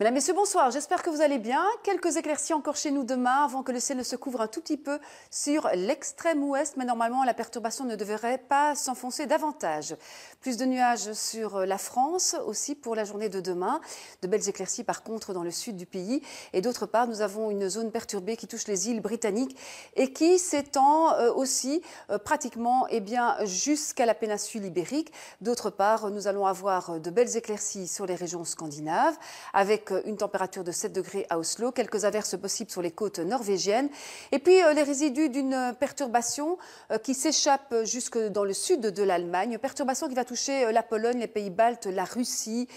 Mesdames, Messieurs, bonsoir. J'espère que vous allez bien. Quelques éclaircies encore chez nous demain avant que le ciel ne se couvre un tout petit peu sur l'extrême ouest. Mais normalement, la perturbation ne devrait pas s'enfoncer davantage. Plus de nuages sur la France aussi pour la journée de demain. De belles éclaircies par contre dans le sud du pays. Et d'autre part, nous avons une zone perturbée qui touche les îles britanniques et qui s'étend euh, aussi euh, pratiquement eh bien, jusqu'à la péninsule ibérique. D'autre part, nous allons avoir de belles éclaircies sur les régions scandinaves avec euh, une température de 7 degrés à Oslo, quelques averses possibles sur les côtes norvégiennes, et puis euh, les résidus d'une perturbation euh, qui s'échappe jusque dans le sud de l'Allemagne, perturbation qui va toucher la Pologne, les Pays-Baltes, la Russie,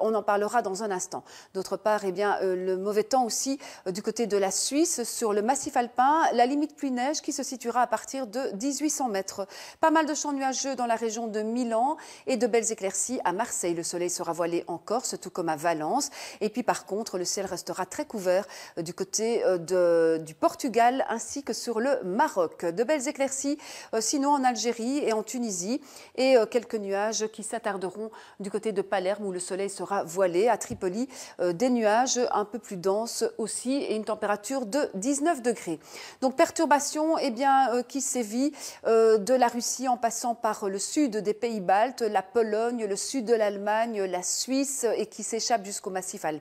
on en parlera dans un instant. D'autre part, eh bien, le mauvais temps aussi du côté de la Suisse, sur le massif alpin, la limite pluie-neige qui se situera à partir de 1800 mètres. Pas mal de champs nuageux dans la région de Milan et de belles éclaircies à Marseille. Le soleil sera voilé en Corse, tout comme à Valence. Et puis par contre, le ciel restera très couvert euh, du côté euh, du Portugal ainsi que sur le Maroc. De belles éclaircies, euh, sinon en Algérie et en Tunisie, et quelques nuages qui s'attarderont du côté de Palerme où le soleil sera voilé. À Tripoli, des nuages un peu plus denses aussi et une température de 19 degrés. Donc perturbation eh bien, qui sévit de la Russie en passant par le sud des pays baltes, la Pologne, le sud de l'Allemagne, la Suisse et qui s'échappe jusqu'au massif alpin.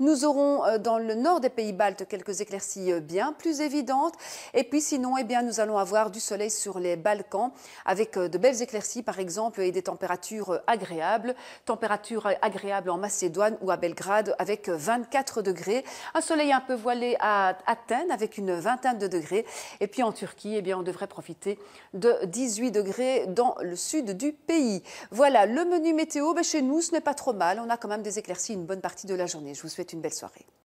Nous aurons euh, dans le nord des pays baltes quelques éclaircies euh, bien plus évidentes. Et puis sinon, eh bien, nous allons avoir du soleil sur les Balkans avec euh, de belles éclaircies par exemple et des températures agréables. Température agréable en Macédoine ou à Belgrade avec 24 degrés. Un soleil un peu voilé à Athènes avec une vingtaine de degrés. Et puis en Turquie, eh bien, on devrait profiter de 18 degrés dans le sud du pays. Voilà, le menu météo, ben, chez nous, ce n'est pas trop mal. On a quand même des éclaircies une bonne partie de la journée. Je vous souhaite une belle soirée.